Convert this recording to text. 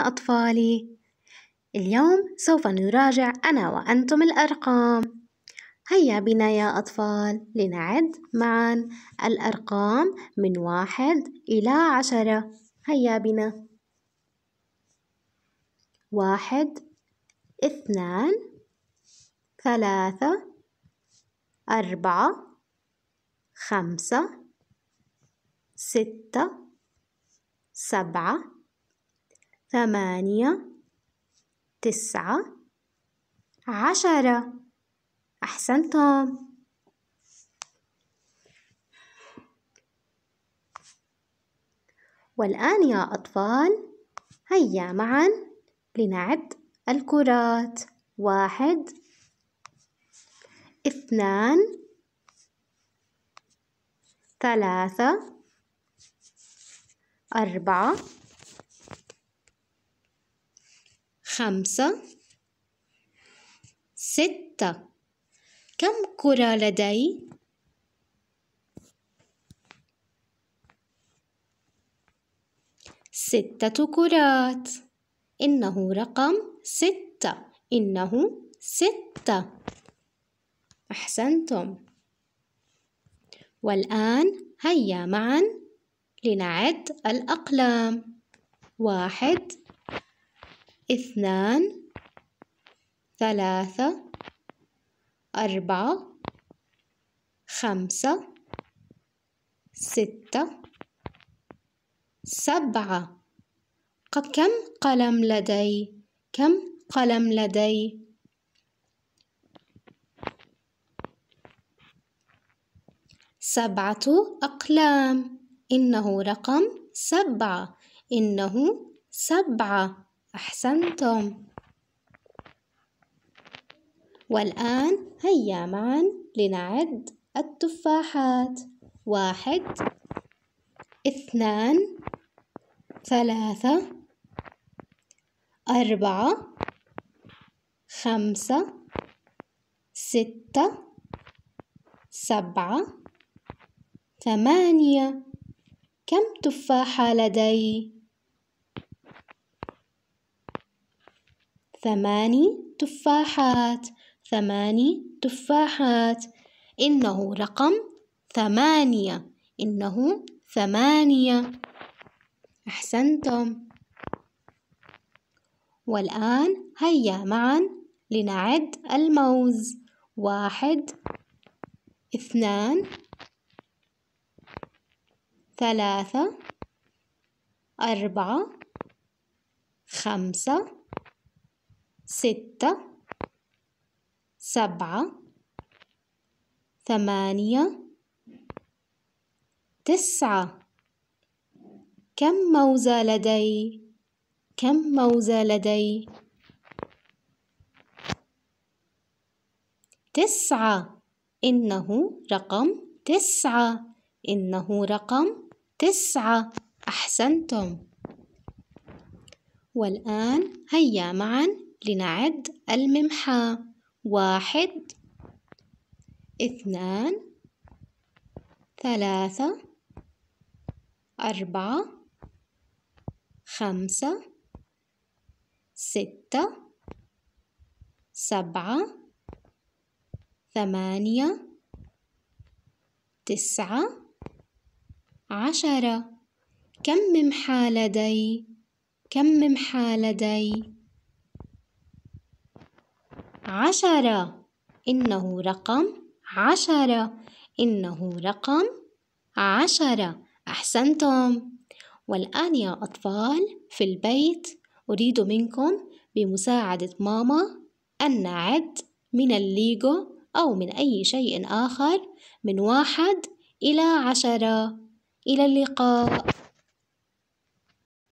أطفالي اليوم سوف نراجع أنا وأنتم الأرقام هيا بنا يا أطفال لنعد معا الأرقام من واحد إلى عشرة هيا بنا واحد اثنان ثلاثة أربعة خمسة ستة سبعة ثمانية تسعة عشرة أحسنتم والآن يا أطفال هيا معا لنعد الكرات واحد اثنان ثلاثة أربعة خمسة ستة كم كرة لدي؟ ستة كرات إنه رقم ستة إنه ستة أحسنتم والآن هيا معا لنعد الأقلام واحد اثنان ثلاثة أربعة خمسة ستة سبعة كم قلم لدي؟ كم قلم لدي؟ سبعة أقلام إنه رقم سبعة إنه سبعة أحسنتم والآن هيا معا لنعد التفاحات واحد اثنان ثلاثة أربعة خمسة ستة سبعة ثمانية كم تفاحة لدي؟ ثماني تفاحات ثماني تفاحات إنه رقم ثمانية إنه ثمانية أحسنتم والآن هيا معا لنعد الموز واحد اثنان ثلاثة أربعة خمسة ستة سبعة ثمانية تسعة كم موزة لدي؟ كم موزة لدي؟ تسعة إنه رقم تسعة إنه رقم تسعة أحسنتم والآن هيا معا لنعد الممحى واحد اثنان ثلاثة أربعة خمسة ستة سبعة ثمانية تسعة عشرة كم ممحى لدي؟ كم ممحى لدي؟ عشرة إنه رقم عشرة إنه رقم عشرة أحسنتم والآن يا أطفال في البيت أريد منكم بمساعدة ماما أن نعد من الليجو أو من أي شيء آخر من واحد إلى عشرة إلى اللقاء